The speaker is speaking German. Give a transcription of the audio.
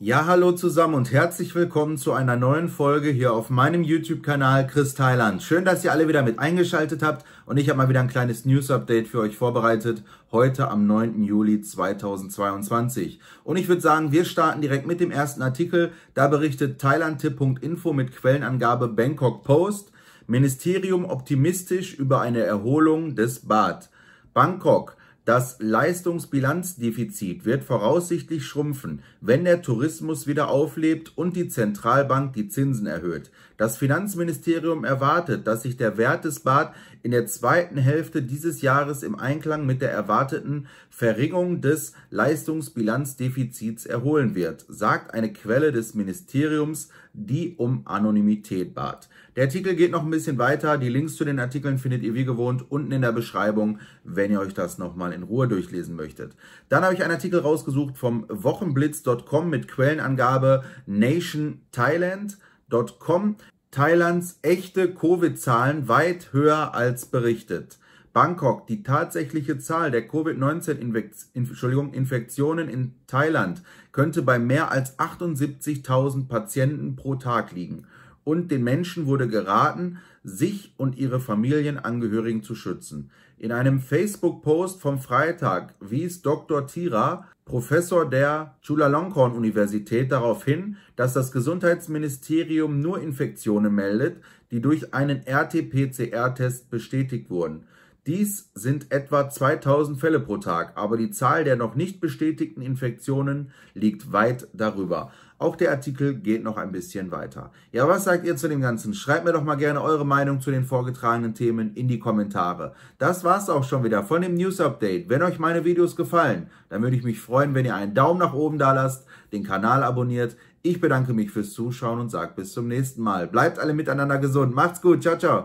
Ja, hallo zusammen und herzlich willkommen zu einer neuen Folge hier auf meinem YouTube-Kanal Chris Thailand. Schön, dass ihr alle wieder mit eingeschaltet habt und ich habe mal wieder ein kleines News-Update für euch vorbereitet, heute am 9. Juli 2022. Und ich würde sagen, wir starten direkt mit dem ersten Artikel. Da berichtet thailandtipp.info mit Quellenangabe Bangkok Post, Ministerium optimistisch über eine Erholung des Bad. Bangkok. Das Leistungsbilanzdefizit wird voraussichtlich schrumpfen, wenn der Tourismus wieder auflebt und die Zentralbank die Zinsen erhöht. Das Finanzministerium erwartet, dass sich der Wert des BAT in der zweiten Hälfte dieses Jahres im Einklang mit der erwarteten Verringung des Leistungsbilanzdefizits erholen wird, sagt eine Quelle des Ministeriums, die um Anonymität bat. Der Artikel geht noch ein bisschen weiter. Die Links zu den Artikeln findet ihr wie gewohnt unten in der Beschreibung, wenn ihr euch das nochmal in Ruhe durchlesen möchtet. Dann habe ich einen Artikel rausgesucht vom wochenblitz.com mit Quellenangabe NationThailand.com. Thailands echte Covid-Zahlen weit höher als berichtet. Bangkok, die tatsächliche Zahl der Covid-19-Infektionen in Thailand könnte bei mehr als 78.000 Patienten pro Tag liegen und den Menschen wurde geraten, sich und ihre Familienangehörigen zu schützen. In einem Facebook-Post vom Freitag wies Dr. Tira, Professor der Chulalongkorn-Universität, darauf hin, dass das Gesundheitsministerium nur Infektionen meldet, die durch einen RT-PCR-Test bestätigt wurden. Dies sind etwa 2000 Fälle pro Tag, aber die Zahl der noch nicht bestätigten Infektionen liegt weit darüber. Auch der Artikel geht noch ein bisschen weiter. Ja, was sagt ihr zu dem Ganzen? Schreibt mir doch mal gerne eure Meinung zu den vorgetragenen Themen in die Kommentare. Das war's auch schon wieder von dem News Update. Wenn euch meine Videos gefallen, dann würde ich mich freuen, wenn ihr einen Daumen nach oben da lasst, den Kanal abonniert. Ich bedanke mich fürs Zuschauen und sage bis zum nächsten Mal. Bleibt alle miteinander gesund. Macht's gut. Ciao, ciao.